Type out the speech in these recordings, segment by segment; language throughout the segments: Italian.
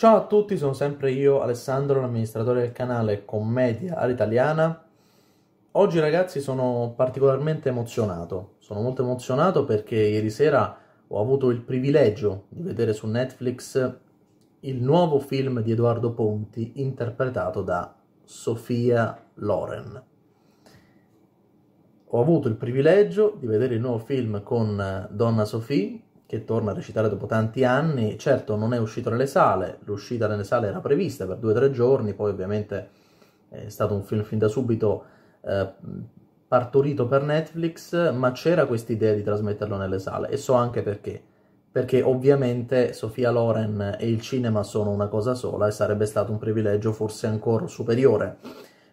Ciao a tutti, sono sempre io Alessandro, l'amministratore del canale Commedia all'Italiana. Oggi ragazzi sono particolarmente emozionato, sono molto emozionato perché ieri sera ho avuto il privilegio di vedere su Netflix il nuovo film di Edoardo Ponti interpretato da Sofia Loren. Ho avuto il privilegio di vedere il nuovo film con eh, Donna Sofì, che torna a recitare dopo tanti anni, certo non è uscito nelle sale, l'uscita nelle sale era prevista per due o tre giorni, poi ovviamente è stato un film fin da subito eh, partorito per Netflix, ma c'era quest'idea di trasmetterlo nelle sale e so anche perché, perché ovviamente Sofia Loren e il cinema sono una cosa sola e sarebbe stato un privilegio forse ancora superiore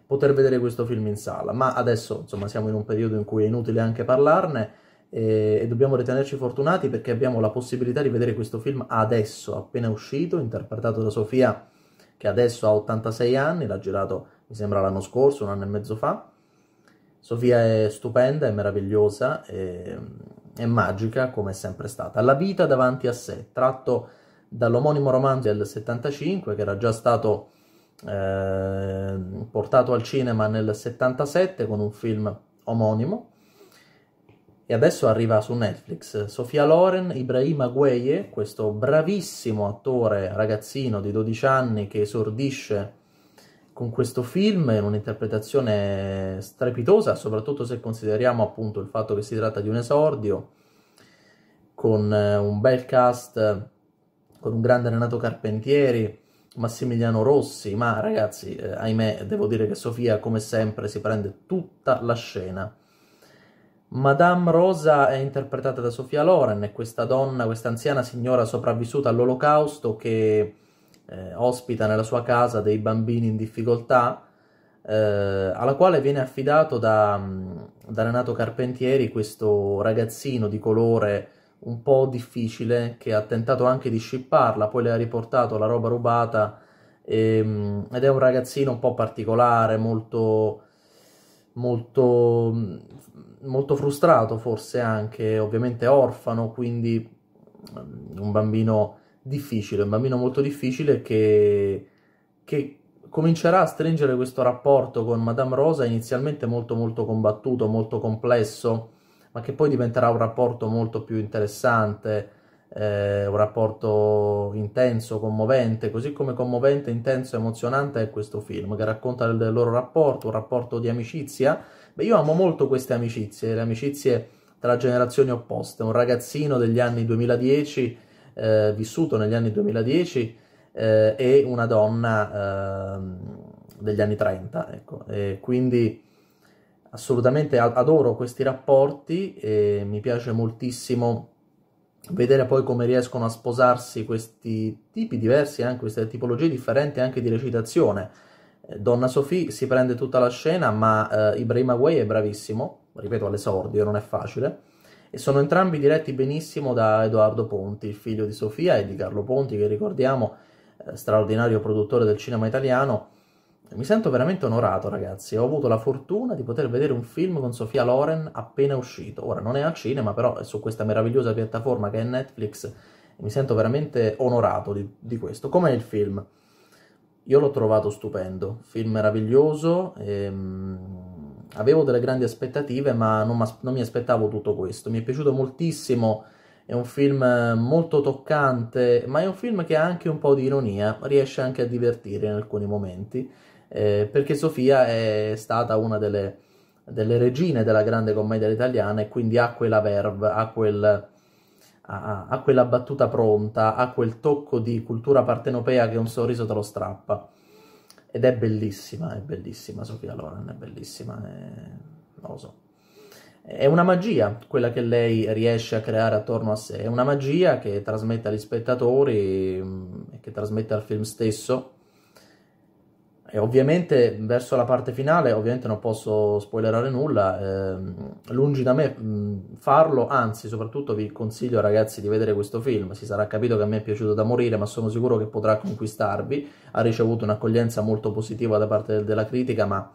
poter vedere questo film in sala, ma adesso insomma siamo in un periodo in cui è inutile anche parlarne, e, e dobbiamo ritenerci fortunati perché abbiamo la possibilità di vedere questo film adesso, appena uscito, interpretato da Sofia che adesso ha 86 anni, l'ha girato mi sembra l'anno scorso, un anno e mezzo fa. Sofia è stupenda, è meravigliosa, è, è magica come è sempre stata. La vita davanti a sé, tratto dall'omonimo romanzo del 75 che era già stato eh, portato al cinema nel 77 con un film omonimo e adesso arriva su Netflix Sofia Loren, Ibrahim Agueye, questo bravissimo attore ragazzino di 12 anni che esordisce con questo film in un'interpretazione strepitosa, soprattutto se consideriamo appunto il fatto che si tratta di un esordio con eh, un bel cast, con un grande Renato Carpentieri, Massimiliano Rossi, ma ragazzi, eh, ahimè, devo dire che Sofia come sempre si prende tutta la scena Madame Rosa è interpretata da Sofia Loren, è questa donna, questa anziana signora sopravvissuta all'olocausto che eh, ospita nella sua casa dei bambini in difficoltà, eh, alla quale viene affidato da, mm, da, Renato Carpentieri questo ragazzino di colore un po' difficile che ha tentato anche di scipparla, poi le ha riportato la roba rubata e, ehm, ed è un ragazzino un po' particolare, molto molto, mm, molto frustrato forse anche, ovviamente orfano, quindi mm, un bambino difficile, un bambino molto difficile che, che comincerà a stringere questo rapporto con Madame Rosa inizialmente molto molto combattuto, molto complesso, ma che poi diventerà un rapporto molto più interessante, eh, un rapporto intenso, commovente, così come commovente, intenso e emozionante è questo film che racconta il loro rapporto, un rapporto di amicizia. Beh, io amo molto queste amicizie, le amicizie tra generazioni opposte. Un ragazzino degli anni 2010, eh, vissuto negli anni 2010, eh, e una donna ehm, degli anni 30, ecco. E quindi assolutamente adoro questi rapporti e mi piace moltissimo vedere poi come riescono a sposarsi questi tipi diversi, anche queste tipologie differenti anche di recitazione. Eh, Donna Sophie si prende tutta la scena, ma eh, Ibrahim Away è bravissimo, ripeto all'esordio, non è facile, e sono entrambi diretti benissimo da Edoardo Ponti, figlio di Sofia e di Carlo Ponti, che ricordiamo, eh, straordinario produttore del cinema italiano, mi sento veramente onorato, ragazzi. Ho avuto la fortuna di poter vedere un film con Sofia Loren appena uscito. Ora non è al cinema, però è su questa meravigliosa piattaforma che è Netflix. Mi sento veramente onorato di, di questo. Com'è il film? Io l'ho trovato stupendo, film meraviglioso. Ehm... avevo delle grandi aspettative, ma non, non mi aspettavo tutto questo. Mi è piaciuto moltissimo. È un film molto toccante, ma è un film che ha anche un po' di ironia, riesce anche a divertire in alcuni momenti eh, perché Sofia è stata una delle, delle, regine della grande commedia italiana e quindi ha quella verve, ha, quel, ha, ha quella battuta pronta, ha quel tocco di cultura partenopea che un sorriso te lo strappa. Ed è bellissima, è bellissima Sofia Loren, è bellissima, è... non lo so. È una magia quella che lei riesce a creare attorno a sé, è una magia che trasmette agli spettatori mm, e che trasmette al film stesso e ovviamente verso la parte finale, ovviamente non posso spoilerare nulla, eh, lungi da me mh, farlo, anzi soprattutto vi consiglio ragazzi di vedere questo film, si sarà capito che a me è piaciuto da morire ma sono sicuro che potrà conquistarvi, ha ricevuto un'accoglienza molto positiva da parte della critica ma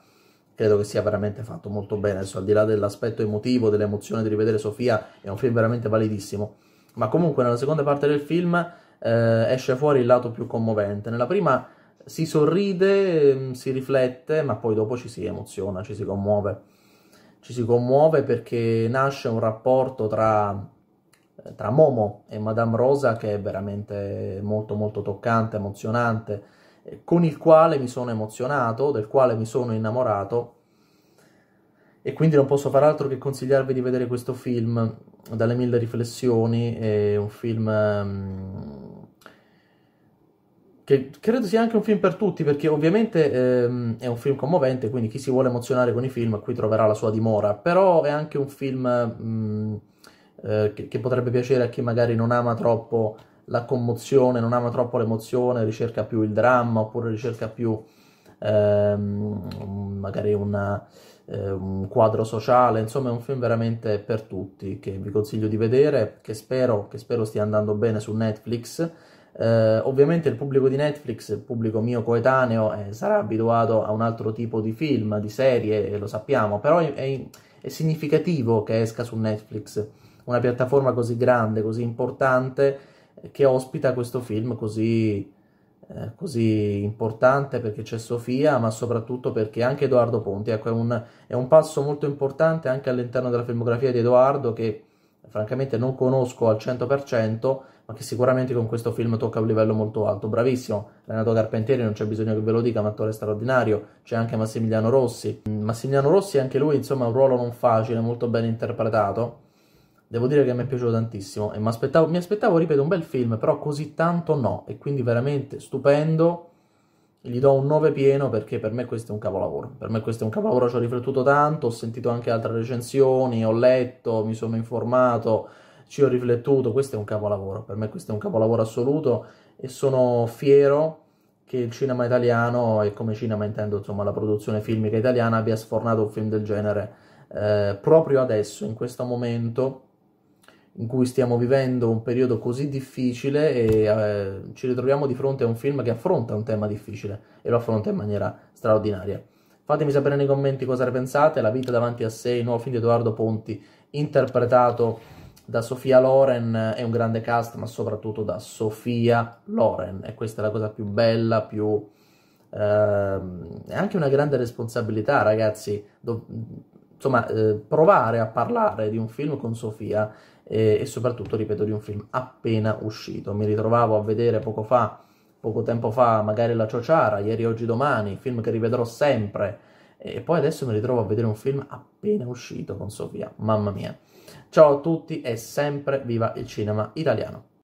credo che sia veramente fatto molto bene, adesso al di là dell'aspetto emotivo, dell'emozione di rivedere Sofia, è un film veramente validissimo, ma comunque nella seconda parte del film eh, esce fuori il lato più commovente, nella prima si sorride, mm, si riflette, ma poi dopo ci si emoziona, ci si commuove. Ci si commuove perché nasce un rapporto tra, tra Momo e Madame Rosa che è veramente molto molto toccante, emozionante, eh, con il quale mi sono emozionato, del quale mi sono innamorato e quindi non posso far altro che consigliarvi di vedere questo film dalle mille riflessioni, è un film mm, che credo sia anche un film per tutti, perché ovviamente ehm, è un film commovente, quindi chi si vuole emozionare con i film qui troverà la sua dimora, però è anche un film mh, mm, eh, che, che, potrebbe piacere a chi magari non ama troppo la commozione, non ama troppo l'emozione, ricerca più il dramma, oppure ricerca più ehm, magari una, eh, un quadro sociale, insomma è un film veramente per tutti, che vi consiglio di vedere, che spero, che spero stia andando bene su Netflix, eh, ovviamente il pubblico di Netflix, il pubblico mio coetaneo, eh, sarà abituato a un altro tipo di film, di serie, eh, lo sappiamo, però è, è significativo che esca su Netflix una piattaforma così grande, così importante, che ospita questo film così, eh, così importante perché c'è Sofia, ma soprattutto perché anche Edoardo Ponti, ecco, è un, è un passo molto importante anche all'interno della filmografia di Edoardo che francamente non conosco al 100%, ma che sicuramente con questo film tocca un livello molto alto. Bravissimo, Renato Carpentieri, non c'è bisogno che ve lo dica, un attore straordinario, c'è anche Massimiliano Rossi. Mm, Massimiliano Rossi anche lui, insomma, ha un ruolo non facile, molto ben interpretato. Devo dire che mi è piaciuto tantissimo e mi aspettavo, ripeto, un bel film, però così tanto no, e quindi veramente stupendo. Gli do un 9 pieno perché per me questo è un capolavoro. Per me questo è un capolavoro, ci ho riflettuto tanto, ho sentito anche altre recensioni, ho letto, mi sono informato ci ho riflettuto, questo è un capolavoro, per me questo è un capolavoro assoluto e sono fiero che il cinema italiano, e come cinema intendo insomma la produzione filmica italiana, abbia sfornato un film del genere eh, proprio adesso, in questo momento in cui stiamo vivendo un periodo così difficile e eh, ci ritroviamo di fronte a un film che affronta un tema difficile e lo affronta in maniera straordinaria. Fatemi sapere nei commenti cosa ne pensate, La vita davanti a sé, il nuovo film di Edoardo Ponti, interpretato da Sofia Loren è un grande cast, ma soprattutto da Sofia Loren. E questa è la cosa più bella, più... Ehm, è anche una grande responsabilità, ragazzi. Do, insomma, eh, provare a parlare di un film con Sofia eh, e soprattutto, ripeto, di un film appena uscito. Mi ritrovavo a vedere poco fa, poco tempo fa, magari La Ciociara, ieri, oggi, domani, film che rivedrò sempre. E poi adesso mi ritrovo a vedere un film appena uscito con Sofia. Mamma mia. Ciao a tutti e sempre viva il cinema italiano!